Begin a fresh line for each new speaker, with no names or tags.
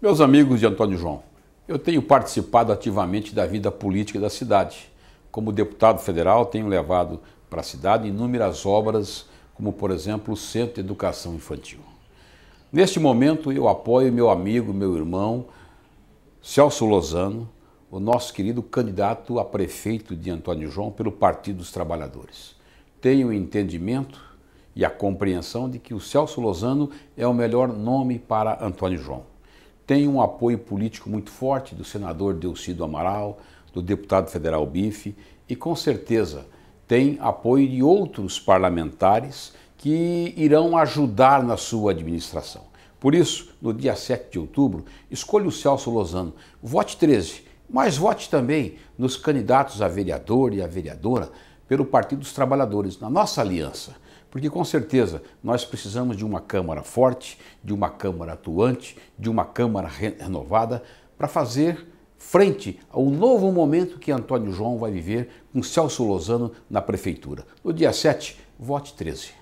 Meus amigos de Antônio João, eu tenho participado ativamente da vida política da cidade. Como deputado federal, tenho levado para a cidade inúmeras obras, como por exemplo o Centro de Educação Infantil. Neste momento, eu apoio meu amigo, meu irmão, Celso Lozano, o nosso querido candidato a prefeito de Antônio João pelo Partido dos Trabalhadores. Tenho o entendimento e a compreensão de que o Celso Lozano é o melhor nome para Antônio João tem um apoio político muito forte do senador Delcido Amaral, do deputado federal Bife e, com certeza, tem apoio de outros parlamentares que irão ajudar na sua administração. Por isso, no dia 7 de outubro, escolha o Celso Lozano, vote 13, mas vote também nos candidatos a vereador e a vereadora pelo Partido dos Trabalhadores, na nossa aliança. Porque com certeza nós precisamos de uma Câmara forte, de uma Câmara atuante, de uma Câmara renovada para fazer frente ao novo momento que Antônio João vai viver com Celso Lozano na Prefeitura. No dia 7, vote 13.